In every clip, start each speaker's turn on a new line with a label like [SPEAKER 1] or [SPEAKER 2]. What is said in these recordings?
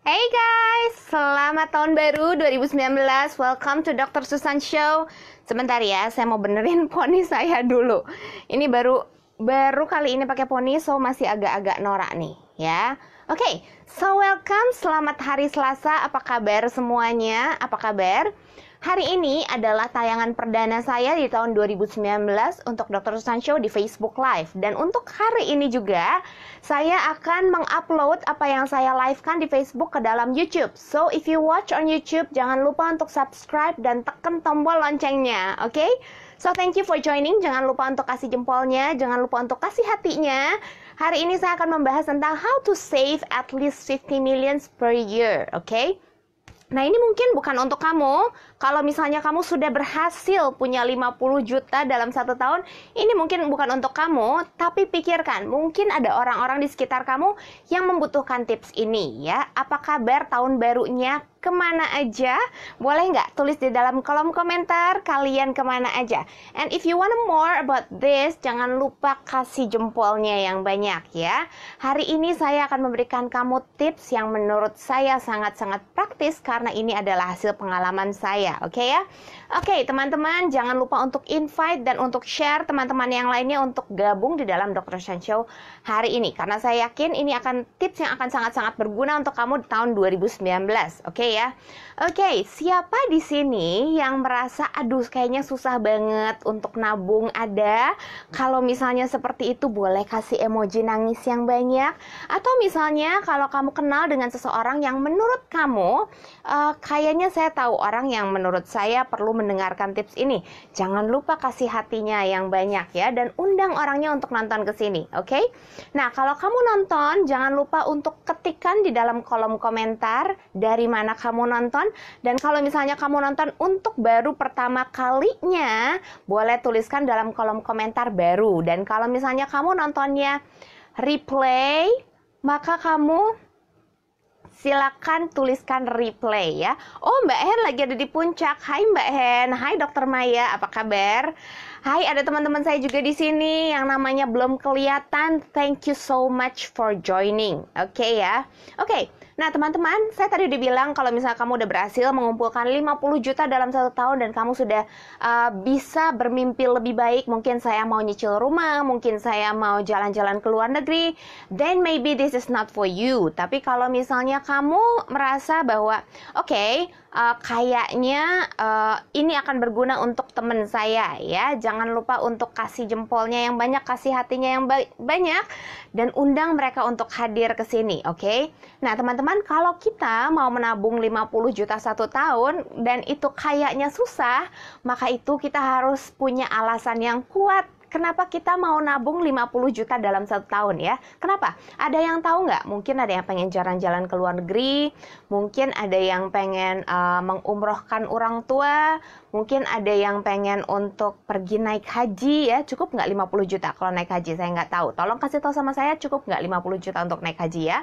[SPEAKER 1] Hey guys, selamat tahun baru 2019. Welcome to Dr. Susan Show. Sebentar ya, saya mau benerin poni saya dulu. Ini baru baru kali ini pakai poni, so masih agak-agak norak nih, ya. Oke, okay, so welcome. Selamat hari Selasa. Apa kabar semuanya? Apa kabar? Hari ini adalah tayangan perdana saya di tahun 2019 untuk Dr. Susan Show di Facebook Live. Dan untuk hari ini juga, saya akan mengupload apa yang saya live-kan di Facebook ke dalam YouTube. So, if you watch on YouTube, jangan lupa untuk subscribe dan tekan tombol loncengnya, oke? Okay? So, thank you for joining. Jangan lupa untuk kasih jempolnya, jangan lupa untuk kasih hatinya. Hari ini saya akan membahas tentang how to save at least 50 millions per year, oke? Okay? Nah, ini mungkin bukan untuk kamu, kalau misalnya kamu sudah berhasil punya 50 juta dalam satu tahun, ini mungkin bukan untuk kamu, tapi pikirkan, mungkin ada orang-orang di sekitar kamu yang membutuhkan tips ini ya. Apa kabar tahun barunya? Kemana aja? Boleh nggak tulis di dalam kolom komentar kalian kemana aja? And if you want more about this, jangan lupa kasih jempolnya yang banyak ya. Hari ini saya akan memberikan kamu tips yang menurut saya sangat-sangat praktis karena ini adalah hasil pengalaman saya Ya, oke okay ya? Oke, okay, teman-teman, jangan lupa untuk invite dan untuk share teman-teman yang lainnya untuk gabung di dalam Dr. Shan Show hari ini. Karena saya yakin ini akan tips yang akan sangat-sangat berguna untuk kamu di tahun 2019, oke okay ya? Oke, okay, siapa di sini yang merasa aduh kayaknya susah banget untuk nabung ada? Kalau misalnya seperti itu boleh kasih emoji nangis yang banyak atau misalnya kalau kamu kenal dengan seseorang yang menurut kamu uh, kayaknya saya tahu orang yang menurut saya perlu mendengarkan tips ini. Jangan lupa kasih hatinya yang banyak ya dan undang orangnya untuk nonton ke sini, oke? Okay? Nah, kalau kamu nonton jangan lupa untuk ketikkan di dalam kolom komentar dari mana kamu nonton dan kalau misalnya kamu nonton untuk baru pertama kalinya, boleh tuliskan dalam kolom komentar baru dan kalau misalnya kamu nontonnya replay maka kamu silakan tuliskan replay ya. Oh, Mbak Hen lagi ada di puncak. Hai Mbak Hen, hai Dokter Maya, apa kabar? Hai, ada teman-teman saya juga di sini yang namanya belum kelihatan. Thank you so much for joining. Oke okay, ya. Oke. Okay. Nah, teman-teman, saya tadi udah bilang kalau misalnya kamu udah berhasil mengumpulkan 50 juta dalam satu tahun dan kamu sudah uh, bisa bermimpi lebih baik, mungkin saya mau nyicil rumah, mungkin saya mau jalan-jalan ke luar negeri, then maybe this is not for you. Tapi kalau misalnya kamu merasa bahwa, oke, okay, uh, kayaknya uh, ini akan berguna untuk teman saya ya. Jangan lupa untuk kasih jempolnya yang banyak, kasih hatinya yang ba banyak dan undang mereka untuk hadir ke sini, oke? Okay? Nah, teman-teman, kalau kita mau menabung 50 juta satu tahun dan itu kayaknya susah, maka itu kita harus punya alasan yang kuat kenapa kita mau nabung 50 juta dalam satu tahun ya? Kenapa? Ada yang tahu nggak? Mungkin ada yang pengen jalan-jalan ke luar negeri, mungkin ada yang pengen uh, mengumrohkan orang tua, mungkin ada yang pengen untuk pergi naik haji ya. Cukup nggak 50 juta kalau naik haji? Saya nggak tahu. Tolong kasih tahu sama saya cukup nggak 50 juta untuk naik haji ya.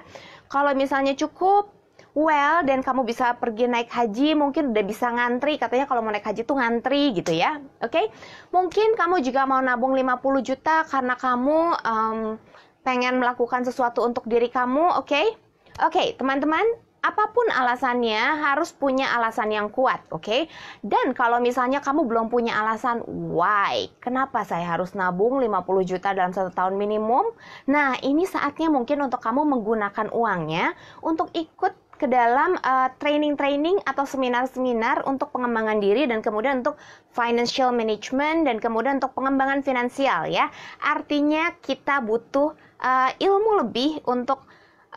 [SPEAKER 1] Kalau misalnya cukup, well dan kamu bisa pergi naik haji mungkin udah bisa ngantri katanya kalau mau naik haji tuh ngantri gitu ya oke okay? mungkin kamu juga mau nabung 50 juta karena kamu um, pengen melakukan sesuatu untuk diri kamu oke okay? oke okay, teman-teman apapun alasannya harus punya alasan yang kuat, oke? Okay? Dan kalau misalnya kamu belum punya alasan why, kenapa saya harus nabung 50 juta dalam satu tahun minimum? Nah, ini saatnya mungkin untuk kamu menggunakan uangnya untuk ikut ke dalam eh, training-training uh, atau seminar-seminar untuk pengembangan diri dan kemudian untuk financial management dan kemudian untuk pengembangan finansial ya. Artinya kita butuh uh, ilmu lebih untuk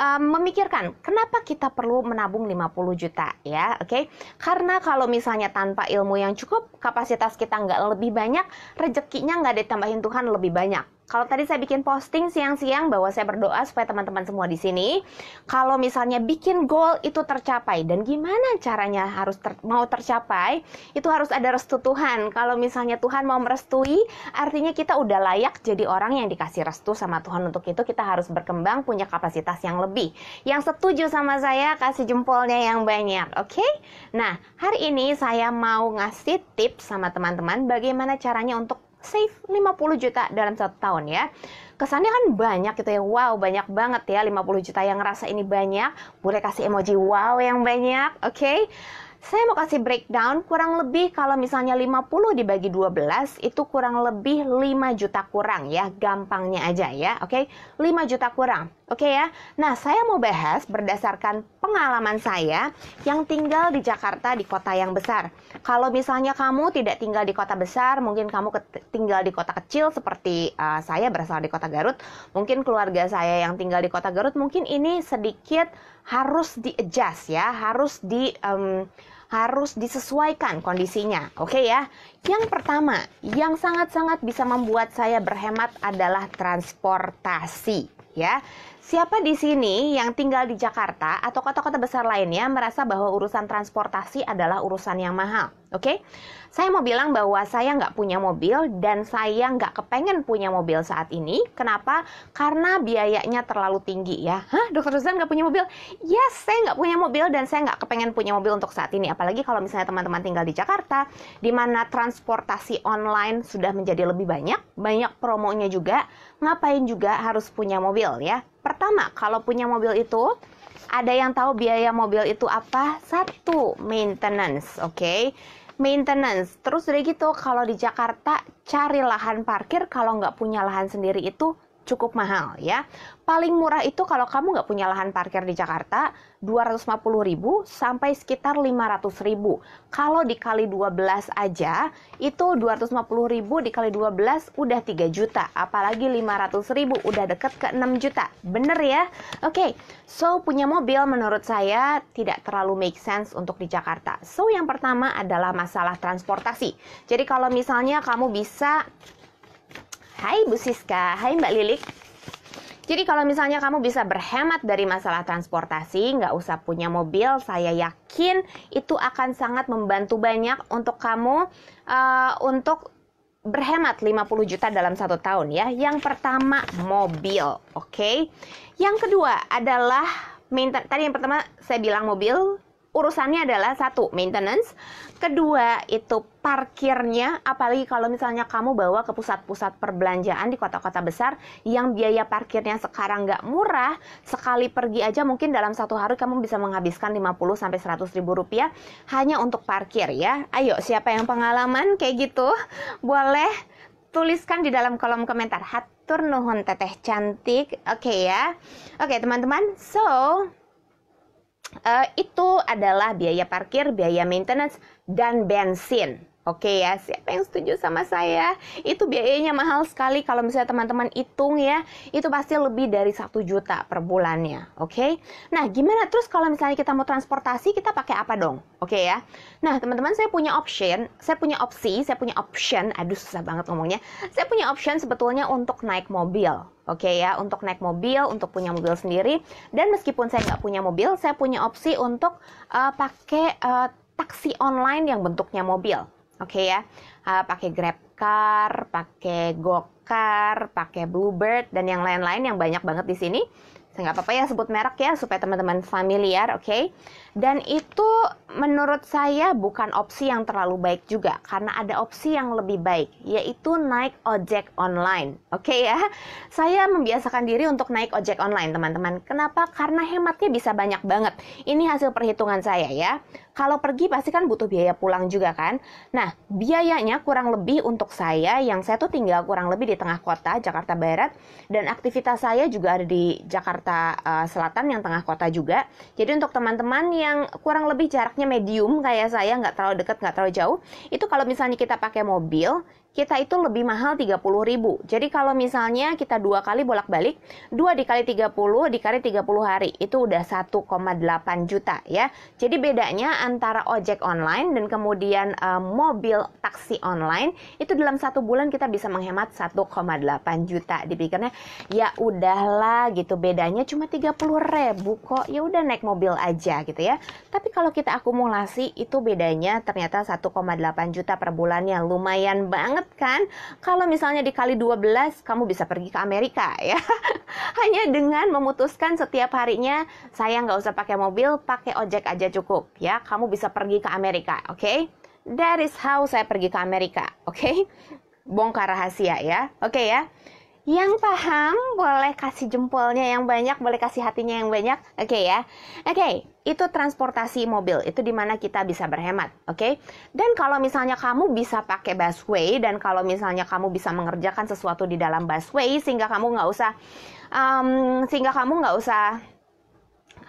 [SPEAKER 1] Um, memikirkan kenapa kita perlu menabung 50 juta ya, oke? Okay? Karena kalau misalnya tanpa ilmu yang cukup, kapasitas kita nggak lebih banyak, rezekinya nggak ditambahin Tuhan lebih banyak kalau tadi saya bikin posting siang-siang bahwa saya berdoa supaya teman-teman semua di sini, kalau misalnya bikin goal itu tercapai dan gimana caranya harus ter mau tercapai, itu harus ada restu Tuhan. Kalau misalnya Tuhan mau merestui, artinya kita udah layak jadi orang yang dikasih restu sama Tuhan. Untuk itu kita harus berkembang punya kapasitas yang lebih. Yang setuju sama saya kasih jempolnya yang banyak, oke? Okay? Nah, hari ini saya mau ngasih tips sama teman-teman bagaimana caranya untuk save 50 juta dalam satu tahun ya. Kesannya kan banyak gitu ya, wow banyak banget ya 50 juta yang ngerasa ini banyak, boleh kasih emoji wow yang banyak, oke? Okay? Saya mau kasih breakdown kurang lebih kalau misalnya 50 dibagi 12 itu kurang lebih 5 juta kurang ya, gampangnya aja ya, oke? Okay? 5 juta kurang. Oke okay ya. Nah, saya mau bahas berdasarkan pengalaman saya yang tinggal di Jakarta di kota yang besar. Kalau misalnya kamu tidak tinggal di kota besar, mungkin kamu tinggal di kota kecil seperti uh, saya berasal di kota Garut, mungkin keluarga saya yang tinggal di kota Garut mungkin ini sedikit harus di adjust ya, harus di um, harus disesuaikan kondisinya. Oke okay ya. Yang pertama, yang sangat-sangat bisa membuat saya berhemat adalah transportasi ya. Siapa di sini yang tinggal di Jakarta atau kota-kota besar lainnya merasa bahwa urusan transportasi adalah urusan yang mahal, oke? Okay? Saya mau bilang bahwa saya nggak punya mobil dan saya nggak kepengen punya mobil saat ini. Kenapa? Karena biayanya terlalu tinggi ya. Hah, dokter Ruzan nggak punya mobil? Yes, saya nggak punya mobil dan saya nggak kepengen punya mobil untuk saat ini. Apalagi kalau misalnya teman-teman tinggal di Jakarta, di mana transportasi online sudah menjadi lebih banyak, banyak promonya juga. Ngapain juga harus punya mobil ya? Pertama, kalau punya mobil itu ada yang tahu biaya mobil itu apa? Satu, maintenance, oke. Okay? maintenance. Terus udah gitu kalau di Jakarta cari lahan parkir kalau nggak punya lahan sendiri itu cukup mahal ya. Paling murah itu kalau kamu nggak punya lahan parkir di Jakarta 250.000 sampai sekitar 500.000. Kalau dikali 12 aja itu 250.000 dikali 12 udah 3 juta, apalagi 500.000 udah deket ke 6 juta. Bener ya? Oke, okay. so punya mobil menurut saya tidak terlalu make sense untuk di Jakarta. So yang pertama adalah masalah transportasi. Jadi kalau misalnya kamu bisa Hai Bu Siska, hai Mbak Lilik. Jadi kalau misalnya kamu bisa berhemat dari masalah transportasi, nggak usah punya mobil, saya yakin itu akan sangat membantu banyak untuk kamu uh, untuk berhemat 50 juta dalam satu tahun ya. Yang pertama mobil, oke. Okay? Yang kedua adalah tadi yang pertama saya bilang mobil, urusannya adalah satu maintenance, Kedua, itu parkirnya, apalagi kalau misalnya kamu bawa ke pusat-pusat perbelanjaan di kota-kota besar yang biaya parkirnya sekarang nggak murah, sekali pergi aja mungkin dalam satu hari kamu bisa menghabiskan 50 sampai 100 ribu rupiah hanya untuk parkir ya. Ayo, siapa yang pengalaman kayak gitu? Boleh tuliskan di dalam kolom komentar. Hatur nuhun teteh cantik. Oke okay, ya. Oke, okay, teman-teman. So, uh, itu adalah biaya parkir, biaya maintenance, dan bensin. Oke ya, siapa yang setuju sama saya? Itu biayanya mahal sekali kalau misalnya teman-teman hitung ya, itu pasti lebih dari satu juta per bulannya, oke? Nah, gimana terus kalau misalnya kita mau transportasi, kita pakai apa dong? Oke ya. Nah, teman-teman saya punya option, saya punya opsi, saya punya option, aduh susah banget ngomongnya. Saya punya option sebetulnya untuk naik mobil, Oke ya, untuk naik mobil, untuk punya mobil sendiri, dan meskipun saya nggak punya mobil, saya punya opsi untuk uh, pakai uh, taksi online yang bentuknya mobil. Oke ya, uh, pakai Car, pakai GoCar, pakai Bluebird dan yang lain-lain yang banyak banget di sini. Saya nggak apa-apa ya sebut merek ya supaya teman-teman familiar, oke? Okay? Dan itu menurut saya bukan opsi yang terlalu baik juga karena ada opsi yang lebih baik yaitu naik ojek online. Oke okay ya. Saya membiasakan diri untuk naik ojek online, teman-teman. Kenapa? Karena hematnya bisa banyak banget. Ini hasil perhitungan saya ya. Kalau pergi pasti kan butuh biaya pulang juga kan. Nah, biayanya kurang lebih untuk saya yang saya tuh tinggal kurang lebih di tengah kota Jakarta Barat dan aktivitas saya juga ada di Jakarta uh, Selatan yang tengah kota juga. Jadi untuk teman-teman yang kurang lebih jaraknya medium kayak saya nggak terlalu dekat nggak terlalu jauh itu kalau misalnya kita pakai mobil kita itu lebih mahal 30 ribu. Jadi kalau misalnya kita dua kali bolak-balik, dua dikali 30 dikali 30 hari, itu udah 1,8 juta ya. Jadi bedanya antara ojek online dan kemudian uh, mobil taksi online, itu dalam satu bulan kita bisa menghemat 1,8 juta. Dipikirnya ya udahlah gitu, bedanya cuma 30 ribu kok, ya udah naik mobil aja gitu ya. Tapi kalau kita akumulasi itu bedanya ternyata 1,8 juta per bulannya lumayan banget banget kan? Kalau misalnya dikali 12, kamu bisa pergi ke Amerika ya. Hanya dengan memutuskan setiap harinya, saya nggak usah pakai mobil, pakai ojek aja cukup ya. Kamu bisa pergi ke Amerika, oke? Okay? That is how saya pergi ke Amerika, oke? Okay? Bongkar rahasia ya, oke okay, ya? Yang paham boleh kasih jempolnya yang banyak, boleh kasih hatinya yang banyak. Oke okay ya. Oke, okay, itu transportasi mobil. Itu dimana kita bisa berhemat. Oke. Okay? Dan kalau misalnya kamu bisa pakai busway dan kalau misalnya kamu bisa mengerjakan sesuatu di dalam busway sehingga kamu nggak usah, um, sehingga kamu nggak usah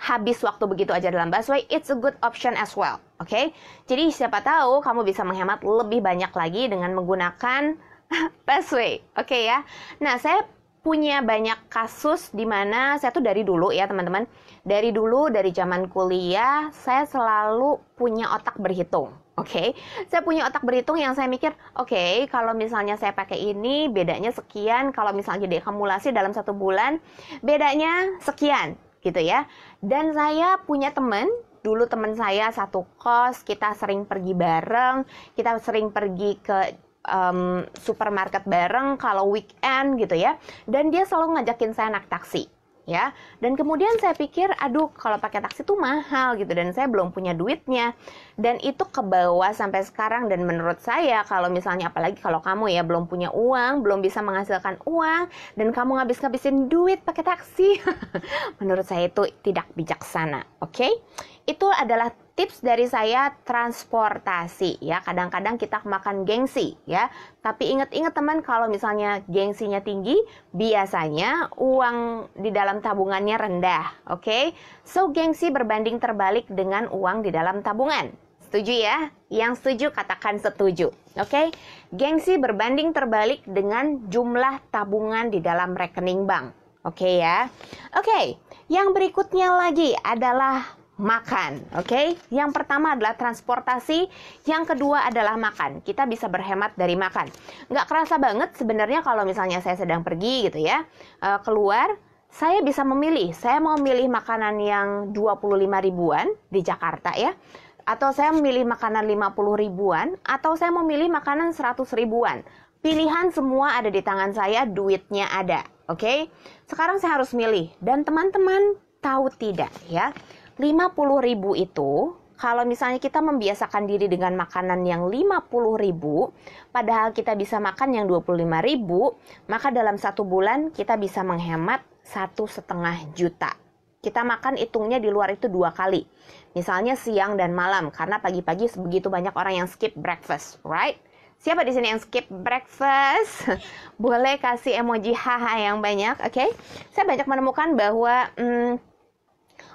[SPEAKER 1] habis waktu begitu aja dalam busway, it's a good option as well. Oke. Okay? Jadi siapa tahu kamu bisa menghemat lebih banyak lagi dengan menggunakan way, Oke okay, ya. Nah, saya punya banyak kasus di mana saya tuh dari dulu ya teman-teman. Dari dulu dari zaman kuliah saya selalu punya otak berhitung. Oke, okay? saya punya otak berhitung yang saya mikir, oke, okay, kalau misalnya saya pakai ini bedanya sekian, kalau misalnya diakumulasi dalam satu bulan bedanya sekian, gitu ya. Dan saya punya teman dulu teman saya satu kos, kita sering pergi bareng, kita sering pergi ke um, supermarket bareng kalau weekend gitu ya dan dia selalu ngajakin saya naik taksi ya dan kemudian saya pikir aduh kalau pakai taksi tuh mahal gitu dan saya belum punya duitnya dan itu ke bawah sampai sekarang dan menurut saya kalau misalnya apalagi kalau kamu ya belum punya uang belum bisa menghasilkan uang dan kamu ngabis-ngabisin duit pakai taksi menurut saya itu tidak bijaksana oke okay? itu adalah tips dari saya transportasi ya. Kadang-kadang kita makan gengsi ya. Tapi ingat-ingat teman kalau misalnya gengsinya tinggi, biasanya uang di dalam tabungannya rendah, oke? Okay? So gengsi berbanding terbalik dengan uang di dalam tabungan. Setuju ya? Yang setuju katakan setuju. Oke? Okay? Gengsi berbanding terbalik dengan jumlah tabungan di dalam rekening bank. Oke okay ya. Oke, okay. yang berikutnya lagi adalah makan. Oke, okay? yang pertama adalah transportasi, yang kedua adalah makan. Kita bisa berhemat dari makan. Nggak kerasa banget sebenarnya kalau misalnya saya sedang pergi gitu ya, eh, keluar. Saya bisa memilih, saya mau milih makanan yang 25 ribuan di Jakarta ya, atau saya memilih makanan 50 ribuan, atau saya mau memilih makanan 100 ribuan. Pilihan semua ada di tangan saya, duitnya ada, oke? Okay? Sekarang saya harus milih, dan teman-teman tahu tidak ya, 50.000 itu kalau misalnya kita membiasakan diri dengan makanan yang 50.000 padahal kita bisa makan yang 25.000 maka dalam satu bulan kita bisa menghemat satu setengah juta kita makan hitungnya di luar itu dua kali misalnya siang dan malam karena pagi-pagi begitu banyak orang yang skip breakfast right Siapa di sini yang skip breakfast? Boleh kasih emoji haha yang banyak, oke? Okay? Saya banyak menemukan bahwa hmm,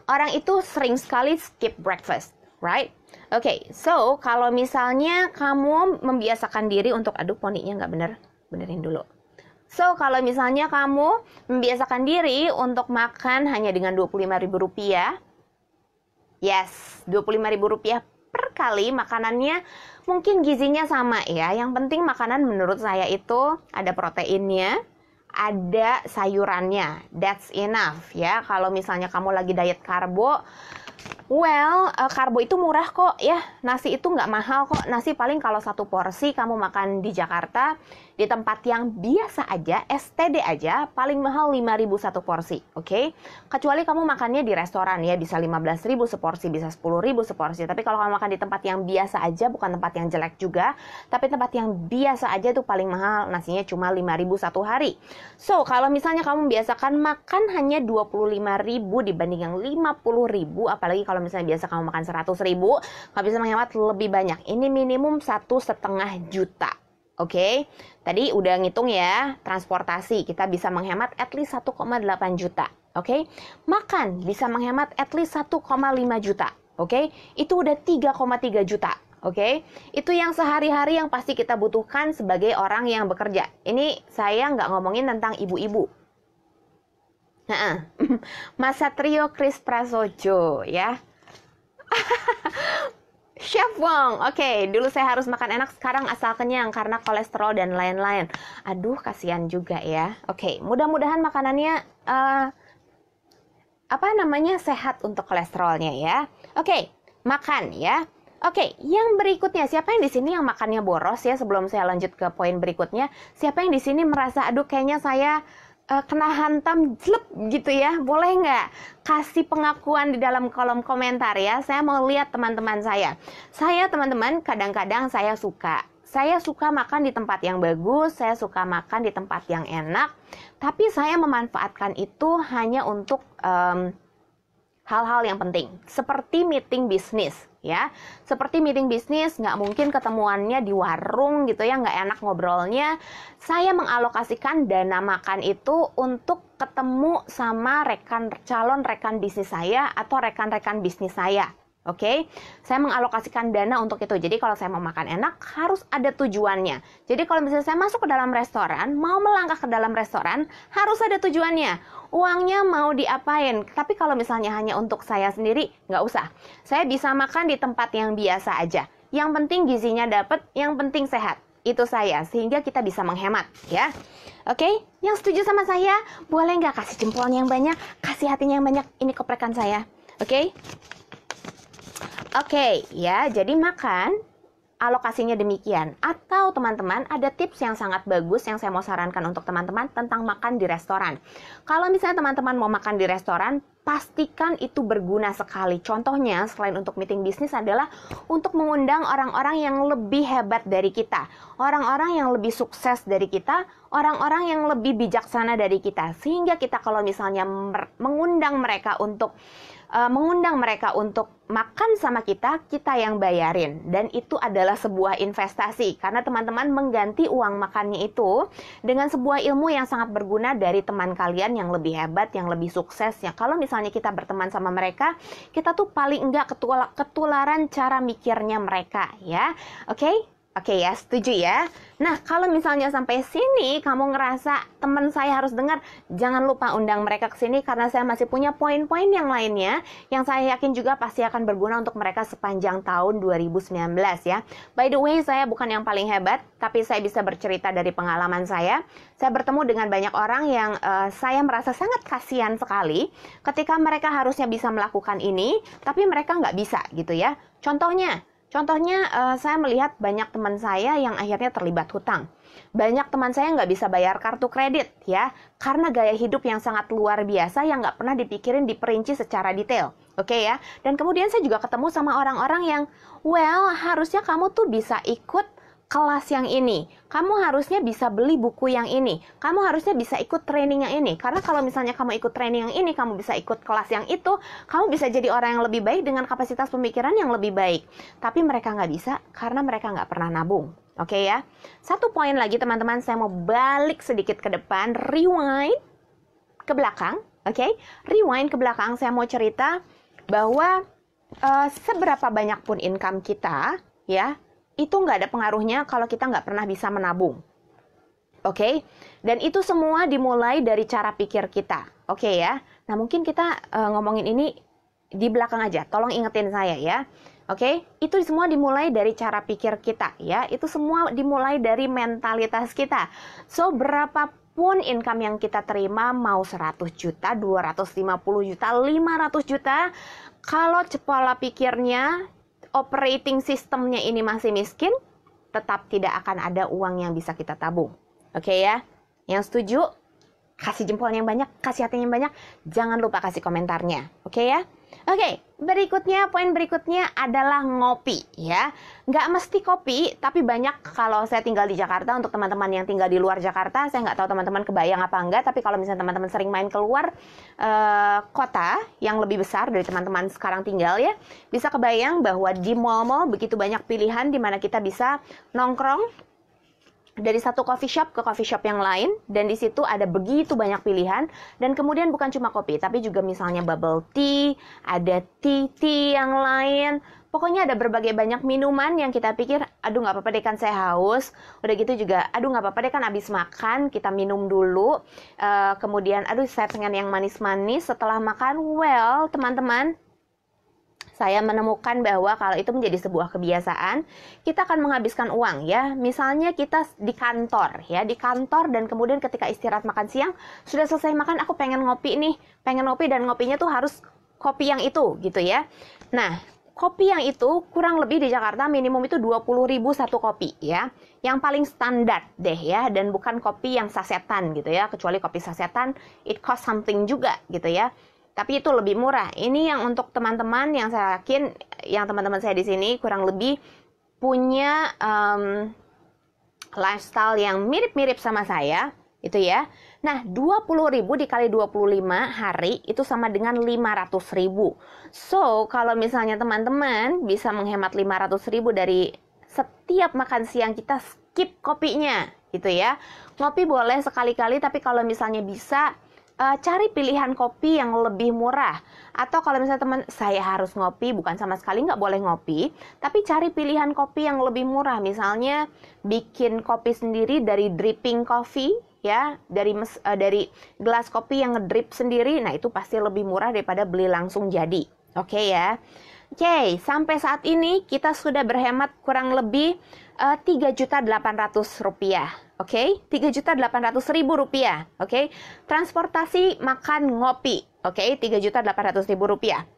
[SPEAKER 1] orang itu sering sekali skip breakfast, right? Oke, okay, so kalau misalnya kamu membiasakan diri untuk aduk poniknya nggak bener, benerin dulu. So, kalau misalnya kamu membiasakan diri untuk makan hanya dengan rp rupiah, yes, rp rupiah per kali makanannya mungkin gizinya sama ya. Yang penting makanan menurut saya itu ada proteinnya, ada sayurannya. That's enough ya. Kalau misalnya kamu lagi diet karbo, well eh, karbo itu murah kok ya. Nasi itu nggak mahal kok. Nasi paling kalau satu porsi kamu makan di Jakarta di tempat yang biasa aja, STD aja, paling mahal 5.000 satu porsi, oke? Okay? Kecuali kamu makannya di restoran ya, bisa 15.000 seporsi, bisa 10.000 seporsi. Tapi kalau kamu makan di tempat yang biasa aja, bukan tempat yang jelek juga, tapi tempat yang biasa aja itu paling mahal, nasinya cuma 5.000 satu hari. So, kalau misalnya kamu biasakan makan hanya 25.000 dibanding yang 50.000, apalagi kalau misalnya biasa kamu makan 100.000, kamu bisa menghemat lebih banyak. Ini minimum satu setengah juta Oke, okay? tadi udah ngitung ya, transportasi kita bisa menghemat at least 1,8 juta. Oke, okay? makan bisa menghemat at least 1,5 juta. Oke, okay? itu udah 3,3 juta. Oke, okay? itu yang sehari-hari yang pasti kita butuhkan sebagai orang yang bekerja. Ini saya nggak ngomongin tentang ibu-ibu. Nah, Mas Satrio Chris Prasojo ya. Chef Wong, oke, okay, dulu saya harus makan enak, sekarang asal kenyang karena kolesterol dan lain-lain. Aduh, kasihan juga ya. Oke, okay, mudah-mudahan makanannya uh, apa namanya sehat untuk kolesterolnya ya. Oke, okay, makan ya. Oke, okay, yang berikutnya siapa yang di sini yang makannya boros ya? Sebelum saya lanjut ke poin berikutnya, siapa yang di sini merasa aduh kayaknya saya uh, kena hantam jelek gitu ya boleh nggak kasih pengakuan di dalam kolom komentar ya saya mau lihat teman-teman saya saya teman-teman kadang-kadang saya suka saya suka makan di tempat yang bagus, saya suka makan di tempat yang enak, tapi saya memanfaatkan itu hanya untuk um, hal-hal yang penting, seperti meeting bisnis ya. Seperti meeting bisnis, nggak mungkin ketemuannya di warung gitu ya, nggak enak ngobrolnya. Saya mengalokasikan dana makan itu untuk ketemu sama rekan calon rekan bisnis saya atau rekan-rekan bisnis saya Oke, okay? saya mengalokasikan dana untuk itu. Jadi kalau saya mau makan enak harus ada tujuannya. Jadi kalau misalnya saya masuk ke dalam restoran, mau melangkah ke dalam restoran harus ada tujuannya. Uangnya mau diapain? Tapi kalau misalnya hanya untuk saya sendiri nggak usah. Saya bisa makan di tempat yang biasa aja. Yang penting gizinya dapat, yang penting sehat itu saya sehingga kita bisa menghemat ya oke okay? yang setuju sama saya boleh nggak kasih jempolnya yang banyak kasih hatinya yang banyak ini keprekan saya oke okay? Oke, okay, ya, jadi makan alokasinya demikian. Atau teman-teman ada tips yang sangat bagus yang saya mau sarankan untuk teman-teman tentang makan di restoran. Kalau misalnya teman-teman mau makan di restoran, pastikan itu berguna sekali. Contohnya, selain untuk meeting bisnis adalah untuk mengundang orang-orang yang lebih hebat dari kita, orang-orang yang lebih sukses dari kita, orang-orang yang lebih bijaksana dari kita. Sehingga kita kalau misalnya mengundang mereka untuk uh, mengundang mereka untuk makan sama kita, kita yang bayarin. Dan itu adalah sebuah investasi karena teman-teman mengganti uang makannya itu dengan sebuah ilmu yang sangat berguna dari teman kalian yang lebih hebat, yang lebih sukses. Ya, kalau misalnya kita berteman sama mereka, kita tuh paling enggak ketularan cara mikirnya mereka, ya. Oke? Okay? Oke ya, setuju ya. Nah, kalau misalnya sampai sini kamu ngerasa teman saya harus dengar, jangan lupa undang mereka ke sini karena saya masih punya poin-poin yang lainnya yang saya yakin juga pasti akan berguna untuk mereka sepanjang tahun 2019 ya. By the way, saya bukan yang paling hebat, tapi saya bisa bercerita dari pengalaman saya. Saya bertemu dengan banyak orang yang uh, saya merasa sangat kasihan sekali ketika mereka harusnya bisa melakukan ini, tapi mereka nggak bisa gitu ya. Contohnya, Contohnya, uh, saya melihat banyak teman saya yang akhirnya terlibat hutang. Banyak teman saya nggak bisa bayar kartu kredit, ya, karena gaya hidup yang sangat luar biasa yang nggak pernah dipikirin diperinci secara detail. Oke okay, ya, dan kemudian saya juga ketemu sama orang-orang yang, well, harusnya kamu tuh bisa ikut kelas yang ini, kamu harusnya bisa beli buku yang ini, kamu harusnya bisa ikut training yang ini. Karena kalau misalnya kamu ikut training yang ini, kamu bisa ikut kelas yang itu, kamu bisa jadi orang yang lebih baik dengan kapasitas pemikiran yang lebih baik. Tapi mereka nggak bisa karena mereka nggak pernah nabung. Oke okay ya. Satu poin lagi teman-teman, saya mau balik sedikit ke depan, rewind ke belakang. Oke, okay? rewind ke belakang, saya mau cerita bahwa uh, seberapa banyak pun income kita, ya itu nggak ada pengaruhnya kalau kita nggak pernah bisa menabung. Oke, okay? dan itu semua dimulai dari cara pikir kita. Oke okay ya, nah mungkin kita uh, ngomongin ini di belakang aja. Tolong ingetin saya ya. Oke, okay? itu semua dimulai dari cara pikir kita ya. Itu semua dimulai dari mentalitas kita. So, berapapun income yang kita terima mau 100 juta, 250 juta, 500 juta, kalau pola pikirnya operating sistemnya ini masih miskin, tetap tidak akan ada uang yang bisa kita tabung. Oke okay ya? Yang setuju? Kasih jempolnya yang banyak, kasih hatinya yang banyak. Jangan lupa kasih komentarnya. Oke okay ya? Oke, okay, berikutnya, poin berikutnya adalah ngopi ya. Nggak mesti kopi, tapi banyak kalau saya tinggal di Jakarta, untuk teman-teman yang tinggal di luar Jakarta, saya nggak tahu teman-teman kebayang apa enggak, tapi kalau misalnya teman-teman sering main keluar eh, kota yang lebih besar dari teman-teman sekarang tinggal ya, bisa kebayang bahwa di mall-mall begitu banyak pilihan di mana kita bisa nongkrong, dari satu coffee shop ke coffee shop yang lain dan di situ ada begitu banyak pilihan dan kemudian bukan cuma kopi tapi juga misalnya bubble tea, ada tea tea yang lain. Pokoknya ada berbagai banyak minuman yang kita pikir, aduh nggak apa-apa deh kan saya haus. Udah gitu juga, aduh nggak apa-apa deh kan abis makan kita minum dulu. Uh, kemudian, aduh saya pengen yang manis-manis. Setelah makan, well teman-teman saya menemukan bahwa kalau itu menjadi sebuah kebiasaan, kita akan menghabiskan uang ya. Misalnya kita di kantor ya, di kantor dan kemudian ketika istirahat makan siang, sudah selesai makan aku pengen ngopi nih, pengen ngopi dan ngopinya tuh harus kopi yang itu gitu ya. Nah, kopi yang itu kurang lebih di Jakarta minimum itu 20.000 satu kopi ya. Yang paling standar deh ya dan bukan kopi yang sasetan gitu ya, kecuali kopi sasetan it cost something juga gitu ya tapi itu lebih murah. Ini yang untuk teman-teman yang saya yakin, yang teman-teman saya di sini kurang lebih punya um, lifestyle yang mirip-mirip sama saya, itu ya. Nah, 20.000 dikali 25 hari itu sama dengan 500.000. So, kalau misalnya teman-teman bisa menghemat 500.000 dari setiap makan siang kita skip kopinya, gitu ya. Ngopi boleh sekali-kali tapi kalau misalnya bisa uh, cari pilihan kopi yang lebih murah. Atau kalau misalnya teman saya harus ngopi, bukan sama sekali nggak boleh ngopi, tapi cari pilihan kopi yang lebih murah. Misalnya bikin kopi sendiri dari dripping coffee ya dari mes, uh, dari gelas kopi yang ngedrip sendiri nah itu pasti lebih murah daripada beli langsung jadi oke okay ya oke okay, sampai saat ini kita sudah berhemat kurang lebih Eh, tiga juta delapan ratus rupiah. Oke, tiga juta delapan ratus ribu rupiah. Oke, transportasi, makan, ngopi. Oke, tiga juta delapan ratus ribu rupiah.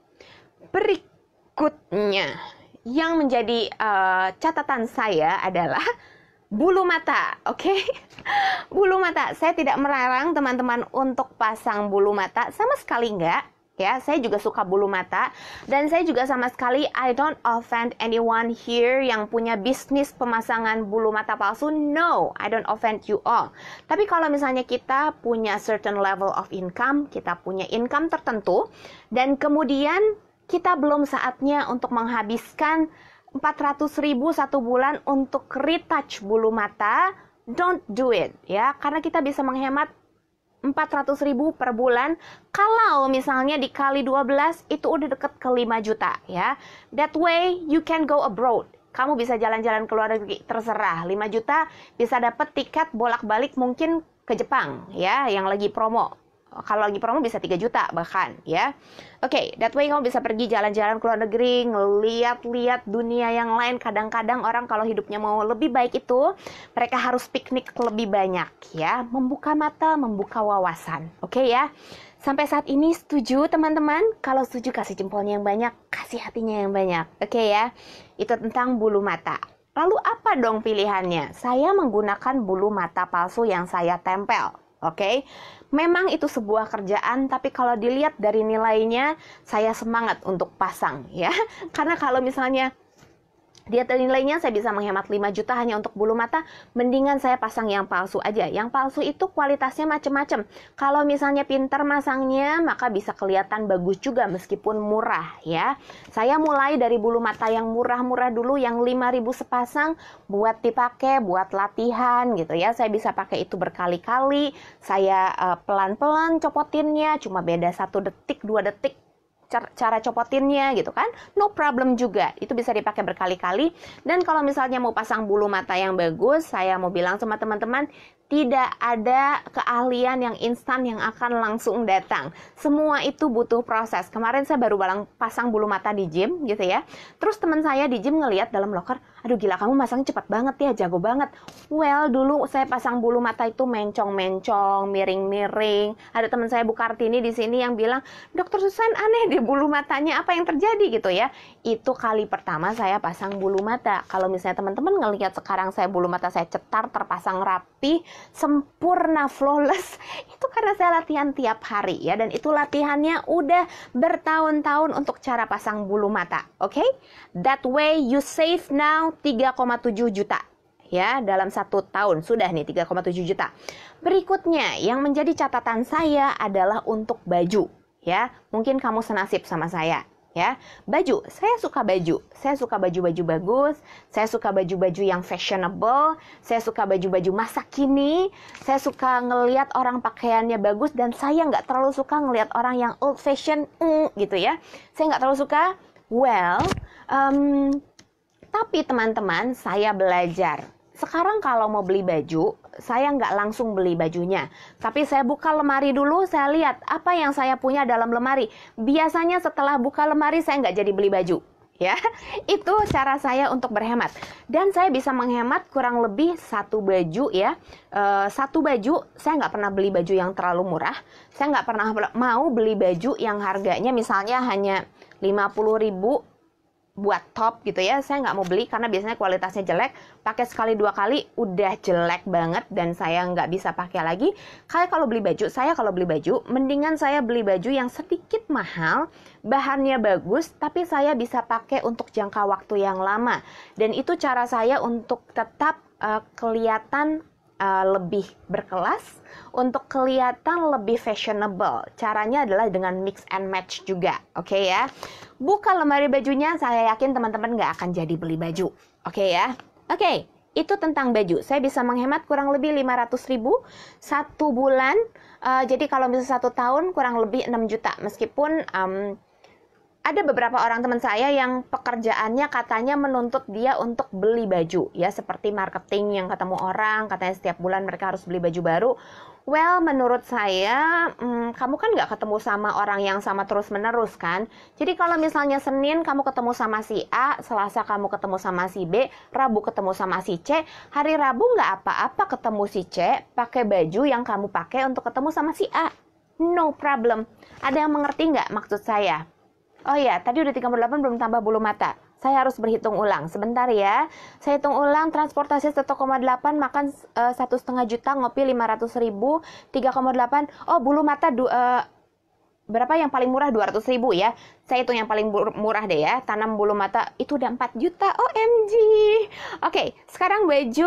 [SPEAKER 1] Berikutnya, yang menjadi uh, catatan saya adalah bulu mata, oke? Okay? bulu mata, saya tidak melarang teman-teman untuk pasang bulu mata sama sekali enggak ya saya juga suka bulu mata dan saya juga sama sekali I don't offend anyone here yang punya bisnis pemasangan bulu mata palsu no I don't offend you all tapi kalau misalnya kita punya certain level of income kita punya income tertentu dan kemudian kita belum saatnya untuk menghabiskan 400 ribu satu bulan untuk retouch bulu mata don't do it ya karena kita bisa menghemat 400 ribu per bulan kalau misalnya dikali 12 itu udah deket ke 5 juta ya that way you can go abroad kamu bisa jalan-jalan ke luar negeri terserah 5 juta bisa dapat tiket bolak-balik mungkin ke Jepang ya yang lagi promo kalau lagi promo bisa 3 juta bahkan ya. Oke, okay, that way kamu bisa pergi jalan-jalan ke luar negeri, ngeliat-liat dunia yang lain. Kadang-kadang orang kalau hidupnya mau lebih baik itu, mereka harus piknik lebih banyak ya, membuka mata, membuka wawasan. Oke okay, ya. Sampai saat ini setuju teman-teman? Kalau setuju kasih jempolnya yang banyak, kasih hatinya yang banyak. Oke okay, ya. Itu tentang bulu mata. Lalu apa dong pilihannya? Saya menggunakan bulu mata palsu yang saya tempel Oke, okay? memang itu sebuah kerjaan, tapi kalau dilihat dari nilainya, saya semangat untuk pasang ya, karena kalau misalnya dia nilainya saya bisa menghemat 5 juta hanya untuk bulu mata, mendingan saya pasang yang palsu aja. Yang palsu itu kualitasnya macam-macam. Kalau misalnya pinter masangnya, maka bisa kelihatan bagus juga meskipun murah ya. Saya mulai dari bulu mata yang murah-murah dulu yang 5000 sepasang buat dipakai, buat latihan gitu ya. Saya bisa pakai itu berkali-kali. Saya eh, pelan-pelan uh, copotinnya, cuma beda satu detik, dua detik cara copotinnya gitu kan no problem juga itu bisa dipakai berkali-kali dan kalau misalnya mau pasang bulu mata yang bagus saya mau bilang sama teman-teman tidak ada keahlian yang instan yang akan langsung datang. Semua itu butuh proses. Kemarin saya baru balang pasang bulu mata di gym gitu ya. Terus teman saya di gym ngelihat dalam locker, aduh gila kamu masang cepat banget ya, jago banget. Well, dulu saya pasang bulu mata itu mencong-mencong, miring-miring. Ada teman saya Bu Kartini di sini yang bilang, "Dokter Susan aneh di bulu matanya apa yang terjadi?" gitu ya. Itu kali pertama saya pasang bulu mata. Kalau misalnya teman-teman ngelihat sekarang saya bulu mata saya cetar, terpasang rapi, sempurna flawless itu karena saya latihan tiap hari ya dan itu latihannya udah bertahun-tahun untuk cara pasang bulu mata. Oke? Okay? That way you save now 3,7 juta ya dalam satu tahun sudah nih 3,7 juta. Berikutnya yang menjadi catatan saya adalah untuk baju ya. Mungkin kamu senasib sama saya ya. Baju, saya suka baju. Saya suka baju-baju bagus, saya suka baju-baju yang fashionable, saya suka baju-baju masa kini, saya suka ngeliat orang pakaiannya bagus dan saya nggak terlalu suka ngeliat orang yang old fashion mm, gitu ya. Saya nggak terlalu suka. Well, um, tapi teman-teman, saya belajar. Sekarang kalau mau beli baju, saya nggak langsung beli bajunya. Tapi saya buka lemari dulu, saya lihat apa yang saya punya dalam lemari. Biasanya setelah buka lemari saya nggak jadi beli baju. Ya, itu cara saya untuk berhemat. Dan saya bisa menghemat kurang lebih satu baju ya. E, satu baju, saya nggak pernah beli baju yang terlalu murah. Saya nggak pernah mau beli baju yang harganya misalnya hanya 50 ribu buat top gitu ya saya nggak mau beli karena biasanya kualitasnya jelek pakai sekali dua kali udah jelek banget dan saya nggak bisa pakai lagi kayak kalau beli baju saya kalau beli baju mendingan saya beli baju yang sedikit mahal bahannya bagus tapi saya bisa pakai untuk jangka waktu yang lama dan itu cara saya untuk tetap uh, kelihatan uh, lebih berkelas untuk kelihatan lebih fashionable. Caranya adalah dengan mix and match juga, oke okay ya. Buka lemari bajunya, saya yakin teman-teman nggak akan jadi beli baju, oke okay ya. Oke, okay, itu tentang baju. Saya bisa menghemat kurang lebih 500 ribu satu bulan. Uh, jadi kalau bisa satu tahun kurang lebih 6 juta, meskipun um, ada beberapa orang teman saya yang pekerjaannya katanya menuntut dia untuk beli baju ya seperti marketing yang ketemu orang katanya setiap bulan mereka harus beli baju baru well menurut saya hmm, kamu kan nggak ketemu sama orang yang sama terus menerus kan jadi kalau misalnya Senin kamu ketemu sama si A Selasa kamu ketemu sama si B Rabu ketemu sama si C hari Rabu nggak apa-apa ketemu si C pakai baju yang kamu pakai untuk ketemu sama si A no problem ada yang mengerti nggak maksud saya Oh iya, tadi udah 38 belum tambah bulu mata. Saya harus berhitung ulang. Sebentar ya. Saya hitung ulang transportasi 1,8 makan eh, satu setengah juta, ngopi 500 ribu, 3,8. Oh bulu mata du, uh, berapa yang paling murah 200 ribu ya saya itu yang paling murah deh ya tanam bulu mata itu udah 4 juta OMG oke okay, sekarang baju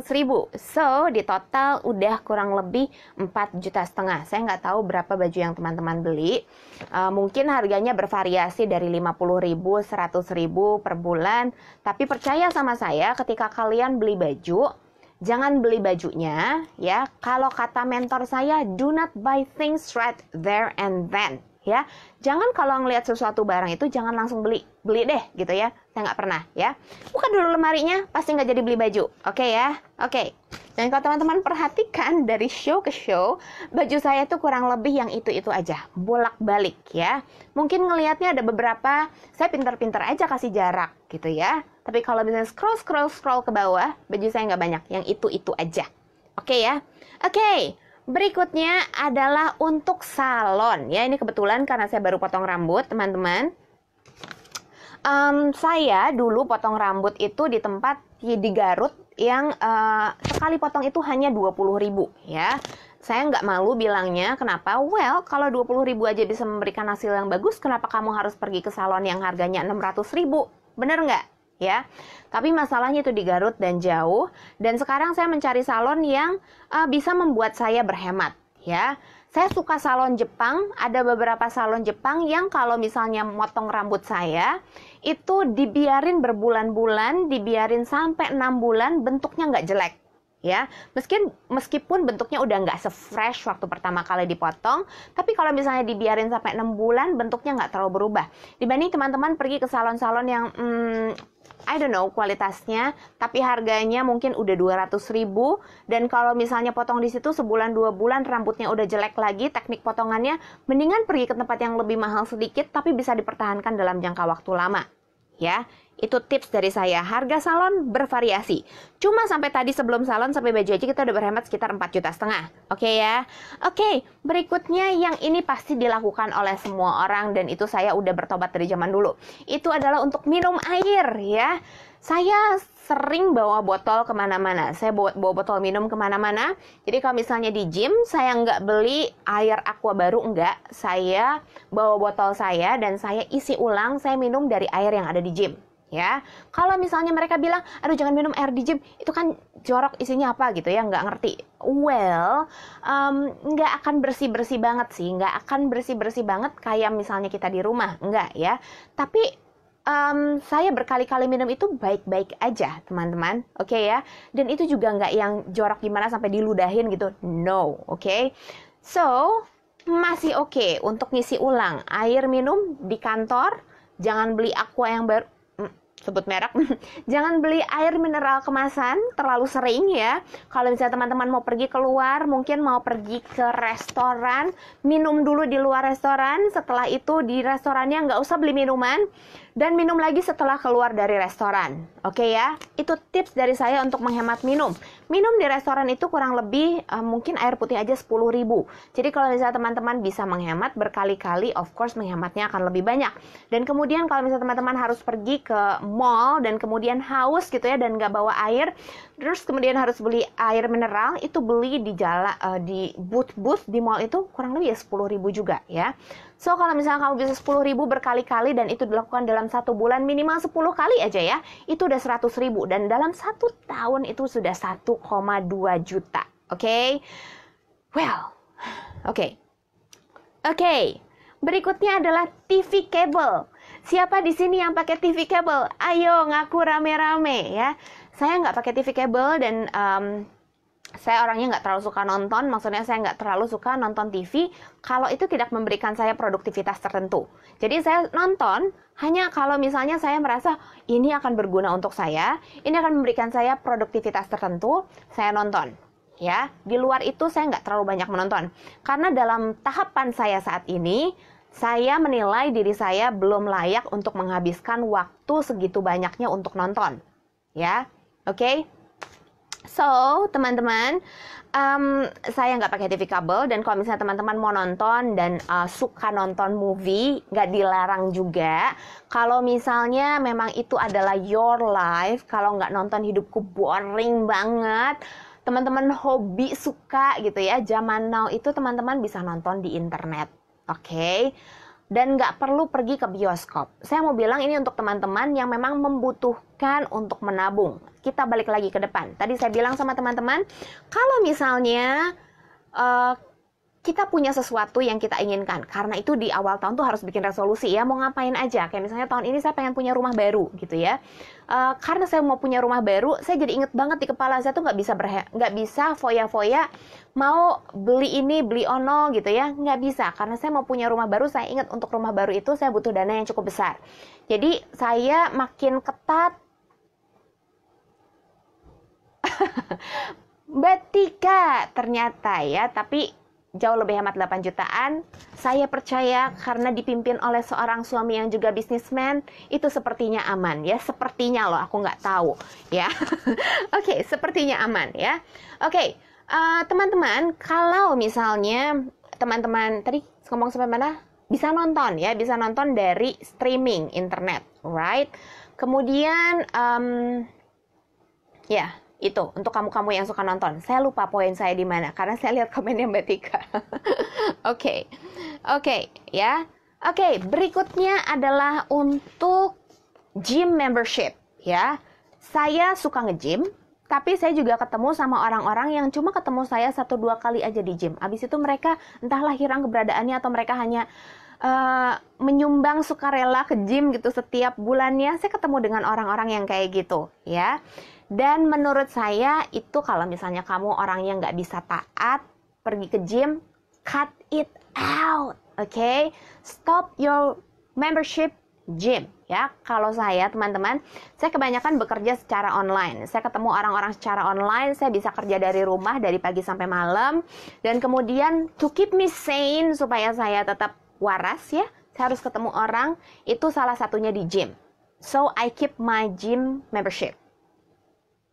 [SPEAKER 1] 500 ribu so di total udah kurang lebih 4 juta setengah saya nggak tahu berapa baju yang teman-teman beli uh, mungkin harganya bervariasi dari 50 ribu 100 ribu per bulan tapi percaya sama saya ketika kalian beli baju Jangan beli bajunya ya. Kalau kata mentor saya, do not buy things right there and then ya. Jangan kalau ngelihat sesuatu barang itu jangan langsung beli. Beli deh gitu ya. Saya nggak pernah ya. Buka dulu lemarinya, pasti nggak jadi beli baju. Oke okay, ya. Oke. Okay. Dan kalau teman-teman perhatikan dari show ke show, baju saya tuh kurang lebih yang itu-itu aja, bolak-balik ya. Mungkin ngelihatnya ada beberapa, saya pinter-pinter aja kasih jarak gitu ya. Tapi kalau misalnya scroll scroll scroll ke bawah, baju saya nggak banyak, yang itu-itu aja. Oke okay, ya. Oke, okay. Berikutnya adalah untuk salon. Ya, ini kebetulan karena saya baru potong rambut, teman-teman. Um, saya dulu potong rambut itu di tempat di Garut yang uh, sekali potong itu hanya ribu, ya. Saya nggak malu bilangnya kenapa? Well, kalau ribu aja bisa memberikan hasil yang bagus, kenapa kamu harus pergi ke salon yang harganya ribu? Bener nggak? ya. Tapi masalahnya itu di Garut dan jauh dan sekarang saya mencari salon yang uh, bisa membuat saya berhemat ya. Saya suka salon Jepang, ada beberapa salon Jepang yang kalau misalnya motong rambut saya itu dibiarin berbulan-bulan, dibiarin sampai enam bulan bentuknya nggak jelek ya Meskipun meskipun bentuknya udah nggak sefresh waktu pertama kali dipotong tapi kalau misalnya dibiarin sampai 6 bulan bentuknya nggak terlalu berubah dibanding teman-teman pergi ke salon-salon yang hmm, I don't know kualitasnya tapi harganya mungkin udah 200 ribu dan kalau misalnya potong di situ sebulan dua bulan rambutnya udah jelek lagi teknik potongannya mendingan pergi ke tempat yang lebih mahal sedikit tapi bisa dipertahankan dalam jangka waktu lama ya itu tips dari saya. Harga salon bervariasi. Cuma sampai tadi sebelum salon sampai baju aja kita udah berhemat sekitar 4 juta setengah. Oke okay ya. Oke, okay, berikutnya yang ini pasti dilakukan oleh semua orang dan itu saya udah bertobat dari zaman dulu. Itu adalah untuk minum air ya. Saya sering bawa botol kemana-mana. Saya bawa, bawa botol minum kemana-mana. Jadi kalau misalnya di gym, saya nggak beli air aqua baru, nggak. Saya bawa botol saya dan saya isi ulang, saya minum dari air yang ada di gym ya. Kalau misalnya mereka bilang, aduh jangan minum air di gym, itu kan jorok isinya apa gitu ya, nggak ngerti. Well, um, nggak akan bersih-bersih banget sih, nggak akan bersih-bersih banget kayak misalnya kita di rumah, nggak ya. Tapi um, saya berkali-kali minum itu baik-baik aja, teman-teman, oke okay, ya. Dan itu juga nggak yang jorok gimana sampai diludahin gitu, no, oke. Okay? So, masih oke okay untuk ngisi ulang air minum di kantor, jangan beli aqua yang baru sebut merek jangan beli air mineral kemasan terlalu sering ya kalau misalnya teman-teman mau pergi keluar mungkin mau pergi ke restoran minum dulu di luar restoran setelah itu di restorannya nggak usah beli minuman dan minum lagi setelah keluar dari restoran oke okay ya itu tips dari saya untuk menghemat minum minum di restoran itu kurang lebih uh, mungkin air putih aja 10.000 jadi kalau misalnya teman-teman bisa menghemat berkali-kali of course menghematnya akan lebih banyak dan kemudian kalau misalnya teman-teman harus pergi ke mall dan kemudian haus gitu ya dan nggak bawa air terus kemudian harus beli air mineral itu beli di jala uh, di booth booth di mall itu kurang lebih ya sepuluh ribu juga ya so kalau misalnya kamu bisa sepuluh ribu berkali-kali dan itu dilakukan dalam satu bulan minimal 10 kali aja ya itu udah seratus ribu dan dalam satu tahun itu sudah 1,2 juta oke okay? well oke okay. oke okay. berikutnya adalah TV cable Siapa di sini yang pakai TV kabel? Ayo ngaku rame-rame ya. Saya nggak pakai TV kabel dan um, saya orangnya nggak terlalu suka nonton, maksudnya saya nggak terlalu suka nonton TV kalau itu tidak memberikan saya produktivitas tertentu. Jadi saya nonton hanya kalau misalnya saya merasa ini akan berguna untuk saya, ini akan memberikan saya produktivitas tertentu, saya nonton. Ya, di luar itu saya nggak terlalu banyak menonton karena dalam tahapan saya saat ini saya menilai diri saya belum layak untuk menghabiskan waktu segitu banyaknya untuk nonton. Ya, oke. Okay? So, teman-teman, um, saya nggak pakai TV kabel dan kalau misalnya teman-teman mau nonton dan uh, suka nonton movie, nggak dilarang juga. Kalau misalnya memang itu adalah your life, kalau nggak nonton hidupku boring banget, teman-teman hobi suka gitu ya, zaman now itu teman-teman bisa nonton di internet Oke. Okay? Dan nggak perlu pergi ke bioskop. Saya mau bilang ini untuk teman-teman yang memang membutuhkan untuk menabung. Kita balik lagi ke depan. Tadi saya bilang sama teman-teman, kalau misalnya uh, kita punya sesuatu yang kita inginkan. Karena itu di awal tahun tuh harus bikin resolusi ya, mau ngapain aja. Kayak misalnya tahun ini saya pengen punya rumah baru gitu ya. E, karena saya mau punya rumah baru, saya jadi inget banget di kepala saya tuh nggak bisa nggak bisa foya-foya mau beli ini beli ono gitu ya, nggak bisa. Karena saya mau punya rumah baru, saya inget untuk rumah baru itu saya butuh dana yang cukup besar. Jadi saya makin ketat. Betika ternyata ya, tapi jauh lebih hemat 8 jutaan. Saya percaya karena dipimpin oleh seorang suami yang juga bisnismen, itu sepertinya aman ya. Sepertinya loh, aku nggak tahu ya. Oke, okay, sepertinya aman ya. Oke, okay, uh, eh, teman-teman, kalau misalnya teman-teman tadi ngomong sampai mana? Bisa nonton ya, bisa nonton dari streaming internet, right? Kemudian, um, ya. Yeah itu untuk kamu-kamu yang suka nonton. Saya lupa poin saya di mana karena saya lihat komennya Mbak Tika. Oke. Oke, ya. Oke, okay, berikutnya adalah untuk gym membership, ya. Saya suka nge-gym, tapi saya juga ketemu sama orang-orang yang cuma ketemu saya satu dua kali aja di gym. Abis itu mereka entahlah hilang keberadaannya atau mereka hanya uh, menyumbang sukarela ke gym gitu setiap bulannya. Saya ketemu dengan orang-orang yang kayak gitu, ya. Dan menurut saya itu kalau misalnya kamu orang yang nggak bisa taat, pergi ke gym, cut it out, oke? Okay? Stop your membership gym ya. Kalau saya teman-teman, saya kebanyakan bekerja secara online. Saya ketemu orang-orang secara online, saya bisa kerja dari rumah dari pagi sampai malam dan kemudian to keep me sane supaya saya tetap waras ya, saya harus ketemu orang, itu salah satunya di gym. So I keep my gym membership.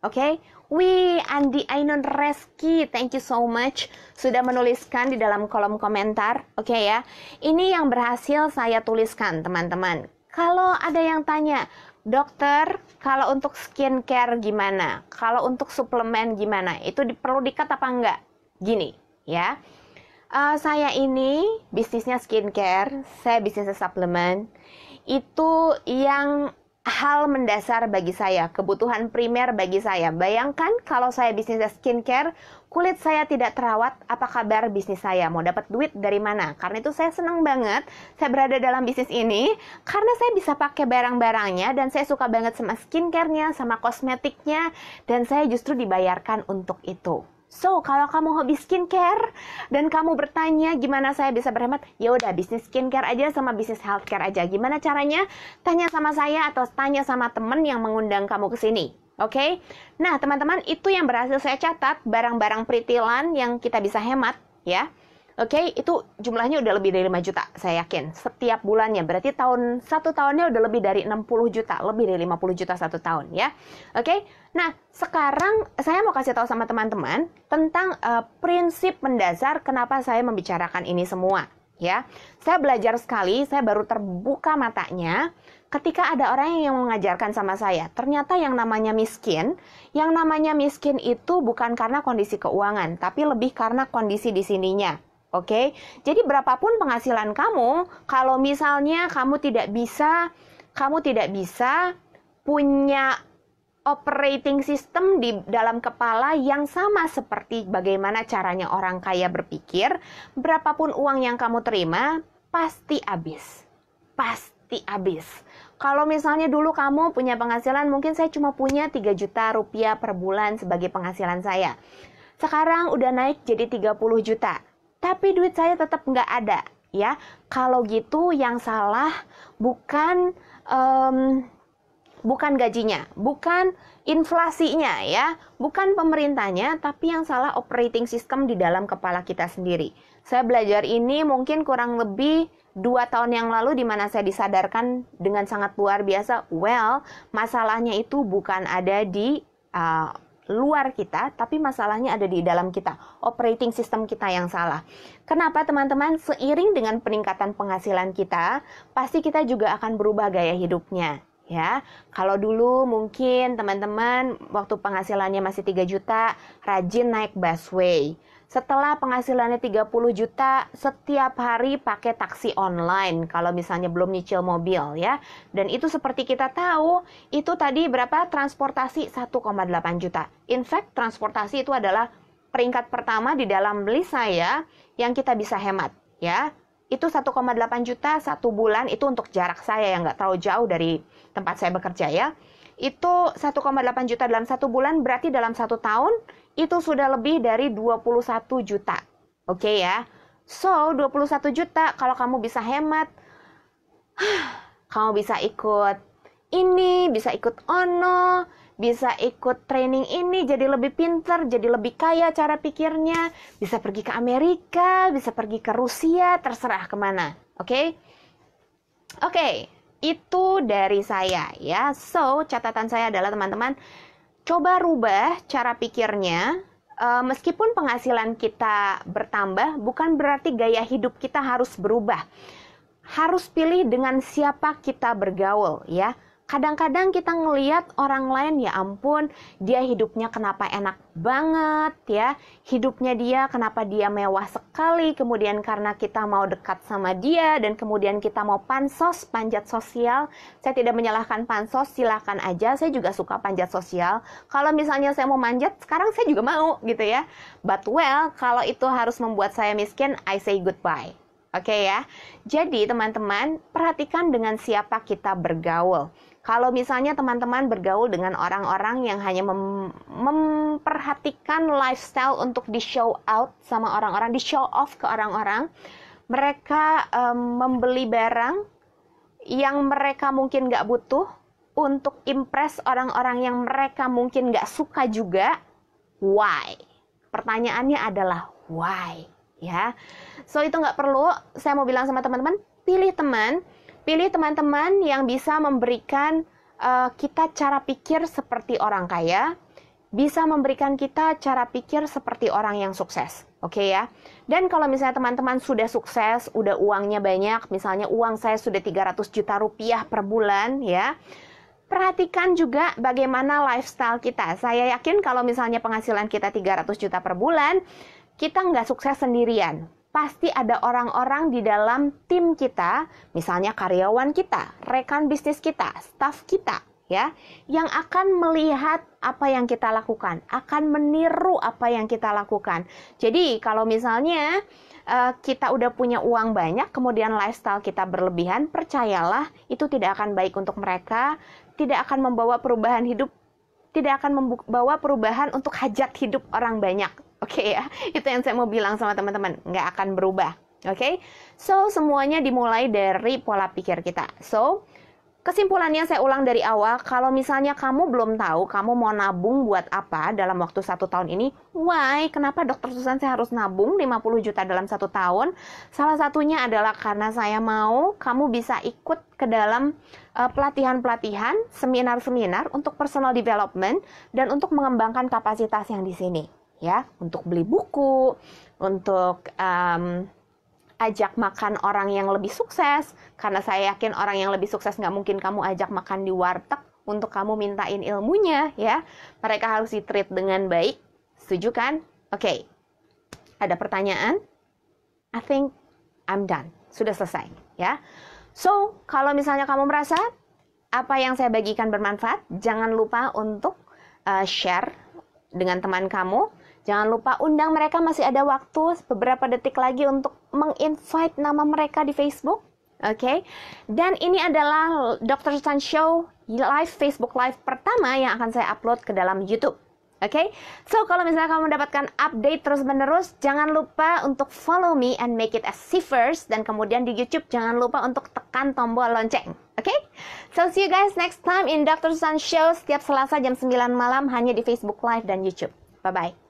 [SPEAKER 1] Oke, okay? Wih, Andi Ainun Reski, thank you so much sudah menuliskan di dalam kolom komentar. Oke okay ya, ini yang berhasil saya tuliskan, teman-teman. Kalau ada yang tanya, dokter, kalau untuk skincare gimana? Kalau untuk suplemen gimana? Itu perlu dikat apa enggak? Gini, ya. Uh, saya ini bisnisnya skincare, saya bisnisnya suplemen. Itu yang hal mendasar bagi saya, kebutuhan primer bagi saya. Bayangkan kalau saya bisnis skincare, kulit saya tidak terawat, apa kabar bisnis saya? Mau dapat duit dari mana? Karena itu saya senang banget saya berada dalam bisnis ini karena saya bisa pakai barang-barangnya dan saya suka banget sama skincare-nya, sama kosmetiknya dan saya justru dibayarkan untuk itu. So, kalau kamu hobi skincare dan kamu bertanya gimana saya bisa berhemat, ya udah bisnis skincare aja sama bisnis healthcare aja. Gimana caranya? Tanya sama saya atau tanya sama temen yang mengundang kamu ke sini. Oke, okay? nah teman-teman itu yang berhasil saya catat barang-barang peritilan yang kita bisa hemat ya. Oke, okay? itu jumlahnya udah lebih dari 5 juta, saya yakin. Setiap bulannya, berarti tahun satu tahunnya udah lebih dari 60 juta, lebih dari 50 juta satu tahun ya. Oke, okay? nah sekarang saya mau kasih tahu sama teman-teman tentang uh, prinsip mendasar kenapa saya membicarakan ini semua ya. Saya belajar sekali, saya baru terbuka matanya ketika ada orang yang mengajarkan sama saya, ternyata yang namanya miskin, yang namanya miskin itu bukan karena kondisi keuangan, tapi lebih karena kondisi di sininya. Oke, okay? jadi berapapun penghasilan kamu, kalau misalnya kamu tidak bisa, kamu tidak bisa punya operating system di dalam kepala yang sama seperti bagaimana caranya orang kaya berpikir, berapapun uang yang kamu terima pasti habis. Pasti habis. Kalau misalnya dulu kamu punya penghasilan, mungkin saya cuma punya 3 juta rupiah per bulan sebagai penghasilan saya. Sekarang udah naik jadi 30 juta tapi duit saya tetap nggak ada ya kalau gitu yang salah bukan um, bukan gajinya bukan inflasinya ya bukan pemerintahnya tapi yang salah operating system di dalam kepala kita sendiri saya belajar ini mungkin kurang lebih dua tahun yang lalu di mana saya disadarkan dengan sangat luar biasa well masalahnya itu bukan ada di uh, luar kita, tapi masalahnya ada di dalam kita. Operating system kita yang salah. Kenapa teman-teman? Seiring dengan peningkatan penghasilan kita, pasti kita juga akan berubah gaya hidupnya. Ya, kalau dulu mungkin teman-teman waktu penghasilannya masih 3 juta, rajin naik busway setelah penghasilannya 30 juta setiap hari pakai taksi online kalau misalnya belum nyicil mobil ya. Dan itu seperti kita tahu itu tadi berapa transportasi 1,8 juta. In fact transportasi itu adalah peringkat pertama di dalam list saya yang kita bisa hemat ya. Itu 1,8 juta satu bulan itu untuk jarak saya yang nggak terlalu jauh dari tempat saya bekerja ya. Itu 1,8 juta dalam satu bulan berarti dalam satu tahun itu sudah lebih dari 21 juta. Oke okay ya. So, 21 juta kalau kamu bisa hemat, kamu bisa ikut ini, bisa ikut ono, bisa ikut training ini jadi lebih pinter, jadi lebih kaya cara pikirnya, bisa pergi ke Amerika, bisa pergi ke Rusia, terserah kemana. Oke? Okay? Oke, okay, itu dari saya ya. So, catatan saya adalah teman-teman, coba rubah cara pikirnya. Uh, meskipun penghasilan kita bertambah, bukan berarti gaya hidup kita harus berubah. Harus pilih dengan siapa kita bergaul, ya kadang-kadang kita ngeliat orang lain ya ampun dia hidupnya kenapa enak banget ya hidupnya dia kenapa dia mewah sekali kemudian karena kita mau dekat sama dia dan kemudian kita mau pansos panjat sosial saya tidak menyalahkan pansos silahkan aja saya juga suka panjat sosial kalau misalnya saya mau manjat sekarang saya juga mau gitu ya but well kalau itu harus membuat saya miskin I say goodbye Oke okay ya, jadi teman-teman, perhatikan dengan siapa kita bergaul kalau misalnya teman-teman bergaul dengan orang-orang yang hanya mem memperhatikan lifestyle untuk di show out sama orang-orang, di show off ke orang-orang, mereka um, membeli barang yang mereka mungkin nggak butuh untuk impress orang-orang yang mereka mungkin nggak suka juga. Why? Pertanyaannya adalah why? Ya, so itu nggak perlu. Saya mau bilang sama teman-teman, pilih teman Pilih teman-teman yang bisa memberikan uh, kita cara pikir seperti orang kaya, bisa memberikan kita cara pikir seperti orang yang sukses. Oke okay ya. Dan kalau misalnya teman-teman sudah sukses, udah uangnya banyak, misalnya uang saya sudah 300 juta rupiah per bulan ya. Perhatikan juga bagaimana lifestyle kita. Saya yakin kalau misalnya penghasilan kita 300 juta per bulan, kita nggak sukses sendirian pasti ada orang-orang di dalam tim kita, misalnya karyawan kita, rekan bisnis kita, staff kita, ya, yang akan melihat apa yang kita lakukan, akan meniru apa yang kita lakukan. Jadi, kalau misalnya eh, kita udah punya uang banyak, kemudian lifestyle kita berlebihan, percayalah itu tidak akan baik untuk mereka, tidak akan membawa perubahan hidup, tidak akan membawa perubahan untuk hajat hidup orang banyak, Oke okay ya, itu yang saya mau bilang sama teman-teman, nggak akan berubah. Oke, okay? so semuanya dimulai dari pola pikir kita. So, kesimpulannya saya ulang dari awal, kalau misalnya kamu belum tahu kamu mau nabung buat apa dalam waktu satu tahun ini, why? Kenapa dokter Susan saya harus nabung 50 juta dalam satu tahun? Salah satunya adalah karena saya mau kamu bisa ikut ke dalam eh, pelatihan-pelatihan, seminar-seminar untuk personal development dan untuk mengembangkan kapasitas yang di sini ya untuk beli buku untuk um, ajak makan orang yang lebih sukses karena saya yakin orang yang lebih sukses nggak mungkin kamu ajak makan di warteg untuk kamu mintain ilmunya ya mereka harus ditreat dengan baik setuju kan oke okay. ada pertanyaan I think I'm done sudah selesai ya so kalau misalnya kamu merasa apa yang saya bagikan bermanfaat jangan lupa untuk uh, share dengan teman kamu Jangan lupa undang mereka masih ada waktu beberapa detik lagi untuk menginvite nama mereka di Facebook. Oke. Okay? Dan ini adalah Dr. Sun Show live Facebook live pertama yang akan saya upload ke dalam YouTube. Oke, okay? so kalau misalnya kamu mendapatkan update terus-menerus, jangan lupa untuk follow me and make it as first, dan kemudian di YouTube jangan lupa untuk tekan tombol lonceng. Oke, okay? so see you guys next time in Dr. Sun Show setiap Selasa jam 9 malam hanya di Facebook Live dan YouTube. Bye bye.